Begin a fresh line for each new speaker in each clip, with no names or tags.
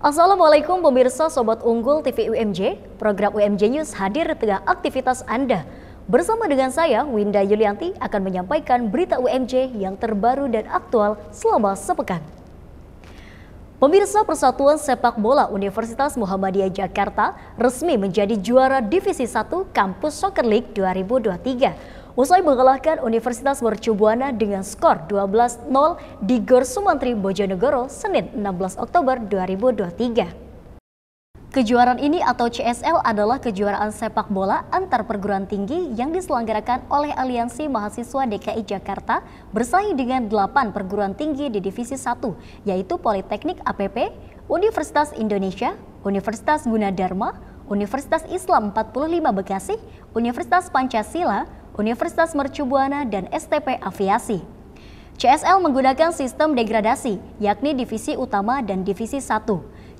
Assalamualaikum pemirsa Sobat Unggul TV UMJ. Program UMJ News hadir di tengah aktivitas Anda. Bersama dengan saya, Winda Yulianti akan menyampaikan berita UMJ yang terbaru dan aktual selama sepekan. Pemirsa Persatuan Sepak Bola Universitas Muhammadiyah Jakarta resmi menjadi juara Divisi 1 Kampus Soccer League 2023 Usai mengalahkan Universitas Mercubuana dengan skor 12-0 di Gor Sumantri Bojonegoro Senin 16 Oktober 2023. Kejuaraan ini atau CSL adalah kejuaraan sepak bola antar perguruan tinggi yang diselenggarakan oleh Aliansi Mahasiswa DKI Jakarta bersaing dengan 8 perguruan tinggi di Divisi 1 yaitu Politeknik APP, Universitas Indonesia, Universitas Gunadarma, Universitas Islam 45 Bekasi, Universitas Pancasila, Universitas Mercubuana, dan STP Aviasi. CSL menggunakan sistem degradasi, yakni divisi utama dan divisi 1.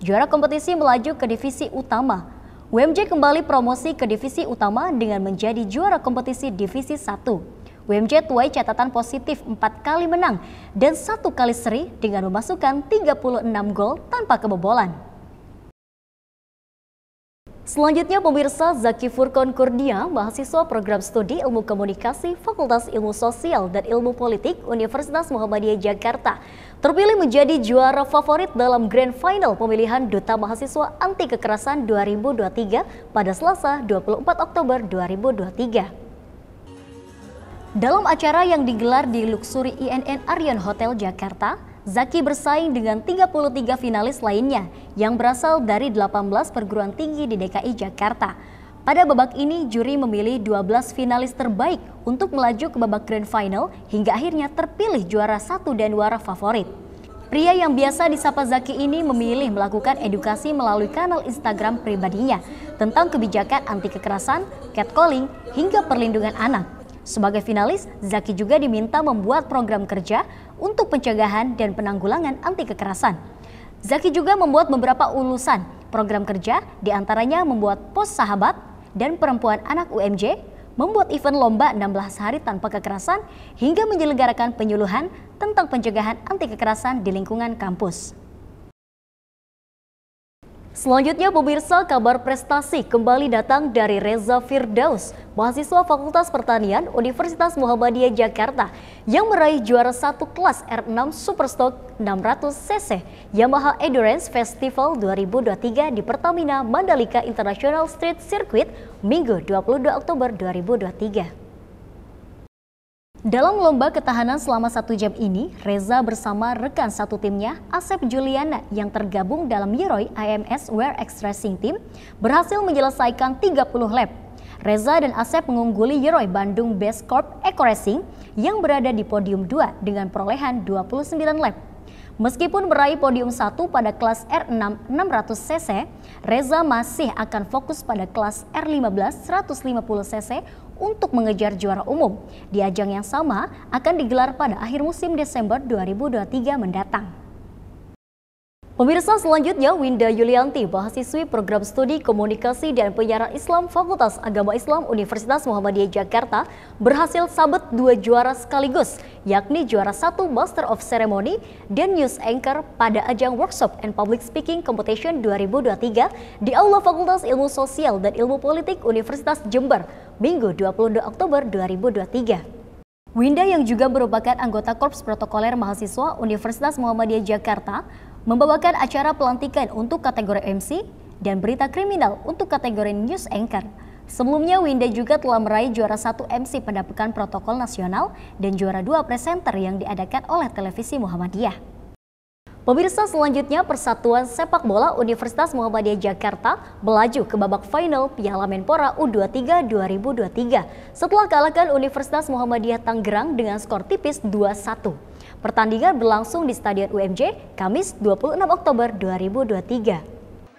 Juara kompetisi melaju ke divisi utama. WMJ kembali promosi ke divisi utama dengan menjadi juara kompetisi divisi 1. WMJ tuai catatan positif 4 kali menang dan satu kali seri dengan memasukkan 36 gol tanpa kebobolan. Selanjutnya pemirsa Zaki Furkon Kurnia, mahasiswa program studi Ilmu Komunikasi Fakultas Ilmu Sosial dan Ilmu Politik Universitas Muhammadiyah Jakarta, terpilih menjadi juara favorit dalam Grand Final pemilihan Duta Mahasiswa Anti Kekerasan 2023 pada Selasa 24 Oktober 2023. Dalam acara yang digelar di Luxury INN e Aryan Hotel Jakarta, Zaki bersaing dengan 33 finalis lainnya yang berasal dari 18 perguruan tinggi di DKI Jakarta. Pada babak ini, juri memilih 12 finalis terbaik untuk melaju ke babak Grand Final hingga akhirnya terpilih juara satu dan juara favorit. Pria yang biasa disapa Zaki ini memilih melakukan edukasi melalui kanal Instagram pribadinya tentang kebijakan anti kekerasan, catcalling, hingga perlindungan anak. Sebagai finalis, Zaki juga diminta membuat program kerja untuk pencegahan dan penanggulangan anti kekerasan. Zaki juga membuat beberapa ulusan program kerja, diantaranya membuat pos sahabat dan perempuan anak UMJ, membuat event lomba 16 hari tanpa kekerasan, hingga menyelenggarakan penyuluhan tentang pencegahan anti kekerasan di lingkungan kampus. Selanjutnya pemirsa kabar prestasi kembali datang dari Reza Firdaus, mahasiswa Fakultas Pertanian Universitas Muhammadiyah Jakarta yang meraih juara satu kelas R6 Superstock 600cc Yamaha Endurance Festival 2023 di Pertamina Mandalika International Street Circuit Minggu 22 Oktober 2023. Dalam lomba ketahanan selama satu jam ini, Reza bersama rekan satu timnya, Asep Juliana yang tergabung dalam Yeroy IMS Wear X Team, berhasil menyelesaikan 30 lap. Reza dan Asep mengungguli Yeroy Bandung Best Corp Eco Racing yang berada di podium 2 dengan perolehan 29 lap. Meskipun meraih podium 1 pada kelas R6 600cc, Reza masih akan fokus pada kelas R15 150cc untuk mengejar juara umum. Di ajang yang sama akan digelar pada akhir musim Desember 2023 mendatang. Pemirsa selanjutnya Winda Yulianti, mahasiswi program studi komunikasi dan penyiaran Islam Fakultas Agama Islam Universitas Muhammadiyah Jakarta berhasil sabet dua juara sekaligus, yakni juara satu Master of Ceremony dan News Anchor pada ajang Workshop and Public Speaking Competition 2023 di Aula Fakultas Ilmu Sosial dan Ilmu Politik Universitas Jember Minggu 22 Oktober 2023. Winda yang juga merupakan anggota Korps Protokoler Mahasiswa Universitas Muhammadiyah Jakarta membawakan acara pelantikan untuk kategori MC dan berita kriminal untuk kategori news anchor. Sebelumnya Winda juga telah meraih juara satu MC pendapatan Protokol Nasional dan juara dua presenter yang diadakan oleh Televisi Muhammadiyah. Pemirsa selanjutnya Persatuan Sepak Bola Universitas Muhammadiyah Jakarta melaju ke babak final Piala Menpora U23 2023 setelah kalahkan Universitas Muhammadiyah Tanggerang dengan skor tipis 2-1. Pertandingan berlangsung di Stadion UMJ Kamis 26 Oktober 2023.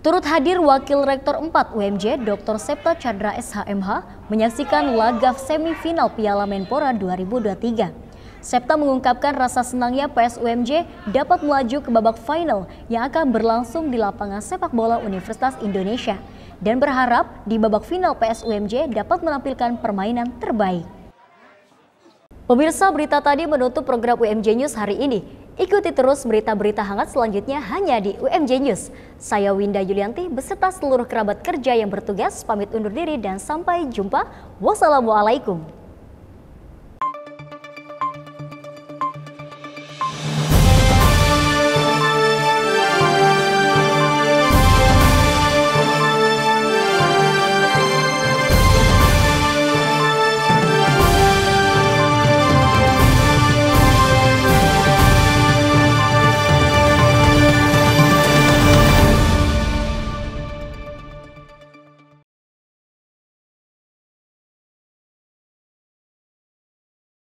Turut hadir Wakil Rektor 4 UMJ Dr. Septa Chandra SHMH menyaksikan laga semifinal Piala Menpora 2023. Septa mengungkapkan rasa senangnya PSUMJ dapat melaju ke babak final yang akan berlangsung di lapangan sepak bola Universitas Indonesia dan berharap di babak final PSUMJ dapat menampilkan permainan terbaik. Pemirsa berita tadi menutup program UMJ News hari ini. Ikuti terus berita-berita hangat selanjutnya hanya di UMJ News. Saya Winda Yulianti beserta seluruh kerabat kerja yang bertugas pamit undur diri dan sampai jumpa. Wassalamualaikum.